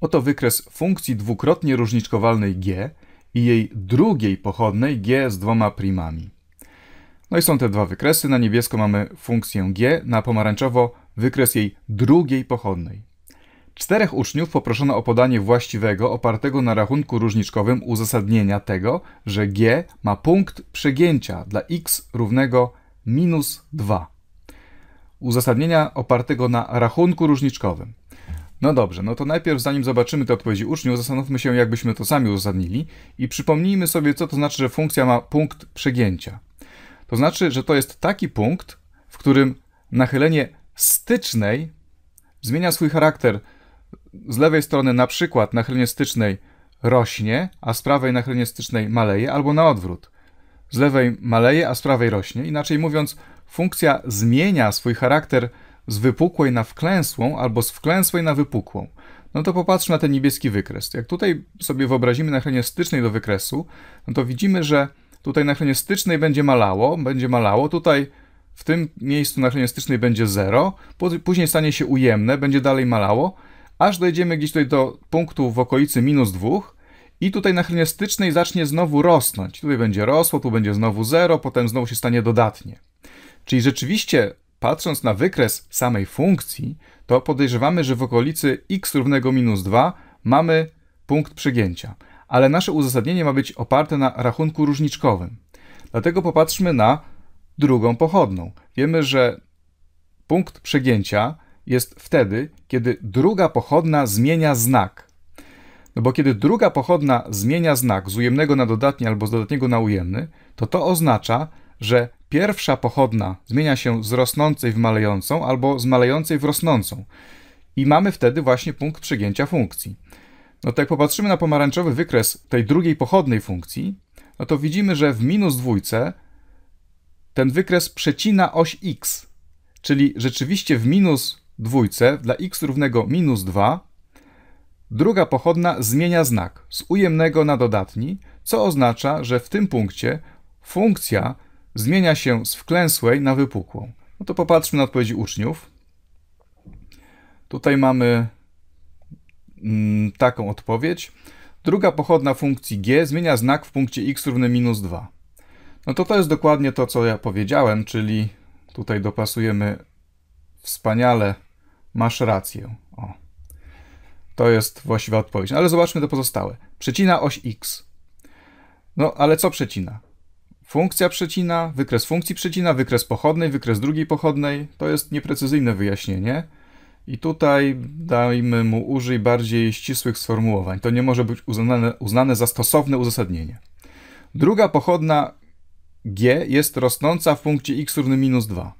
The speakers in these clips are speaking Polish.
Oto wykres funkcji dwukrotnie różniczkowalnej g i jej drugiej pochodnej g z dwoma primami. No i są te dwa wykresy. Na niebiesko mamy funkcję g, na pomarańczowo wykres jej drugiej pochodnej. Czterech uczniów poproszono o podanie właściwego, opartego na rachunku różniczkowym uzasadnienia tego, że g ma punkt przegięcia dla x równego minus 2. Uzasadnienia opartego na rachunku różniczkowym. No dobrze, no to najpierw zanim zobaczymy te odpowiedzi uczniów, zastanówmy się, jakbyśmy to sami uzasadnili i przypomnijmy sobie, co to znaczy, że funkcja ma punkt przegięcia. To znaczy, że to jest taki punkt, w którym nachylenie stycznej zmienia swój charakter. Z lewej strony na przykład nachylenie stycznej rośnie, a z prawej nachylenie stycznej maleje, albo na odwrót. Z lewej maleje, a z prawej rośnie. Inaczej mówiąc, funkcja zmienia swój charakter z wypukłej na wklęsłą albo z wklęsłej na wypukłą, no to popatrz na ten niebieski wykres. Jak tutaj sobie wyobrazimy nachylenie stycznej do wykresu, no to widzimy, że tutaj nachylenie stycznej będzie malało, będzie malało, tutaj w tym miejscu nachylenie stycznej będzie 0, później stanie się ujemne, będzie dalej malało, aż dojdziemy gdzieś tutaj do punktu w okolicy minus 2 i tutaj nachylenie stycznej zacznie znowu rosnąć. Tutaj będzie rosło, tu będzie znowu 0, potem znowu się stanie dodatnie. Czyli rzeczywiście Patrząc na wykres samej funkcji, to podejrzewamy, że w okolicy x równego minus 2 mamy punkt przegięcia, ale nasze uzasadnienie ma być oparte na rachunku różniczkowym. Dlatego popatrzmy na drugą pochodną. Wiemy, że punkt przegięcia jest wtedy, kiedy druga pochodna zmienia znak. No bo kiedy druga pochodna zmienia znak z ujemnego na dodatni albo z dodatniego na ujemny, to to oznacza, że pierwsza pochodna zmienia się z rosnącej w malejącą albo z malejącej w rosnącą. I mamy wtedy właśnie punkt przegięcia funkcji. No to jak popatrzymy na pomarańczowy wykres tej drugiej pochodnej funkcji, no to widzimy, że w minus dwójce ten wykres przecina oś x, czyli rzeczywiście w minus dwójce dla x równego minus 2 druga pochodna zmienia znak z ujemnego na dodatni, co oznacza, że w tym punkcie funkcja zmienia się z wklęsłej na wypukłą. No to popatrzmy na odpowiedzi uczniów. Tutaj mamy mm, taką odpowiedź. Druga pochodna funkcji g zmienia znak w punkcie x równy minus 2. No to to jest dokładnie to, co ja powiedziałem, czyli tutaj dopasujemy wspaniale, masz rację. O. To jest właściwa odpowiedź. No ale zobaczmy te pozostałe. Przecina oś x. No ale co przecina? funkcja przecina, wykres funkcji przecina, wykres pochodnej, wykres drugiej pochodnej. To jest nieprecyzyjne wyjaśnienie. I tutaj dajmy mu użyj bardziej ścisłych sformułowań. To nie może być uznane, uznane za stosowne uzasadnienie. Druga pochodna g jest rosnąca w punkcie x równym minus 2.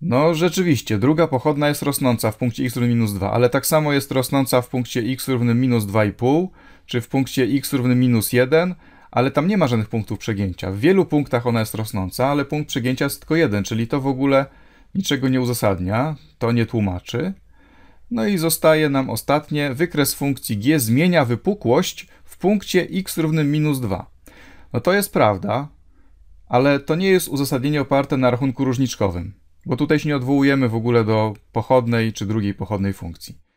No rzeczywiście, druga pochodna jest rosnąca w punkcie x równym minus 2, ale tak samo jest rosnąca w punkcie x równym minus 2,5, czy w punkcie x równym minus 1, ale tam nie ma żadnych punktów przegięcia. W wielu punktach ona jest rosnąca, ale punkt przegięcia jest tylko jeden, czyli to w ogóle niczego nie uzasadnia, to nie tłumaczy. No i zostaje nam ostatnie, wykres funkcji g zmienia wypukłość w punkcie x równym minus 2. No to jest prawda, ale to nie jest uzasadnienie oparte na rachunku różniczkowym, bo tutaj się nie odwołujemy w ogóle do pochodnej czy drugiej pochodnej funkcji.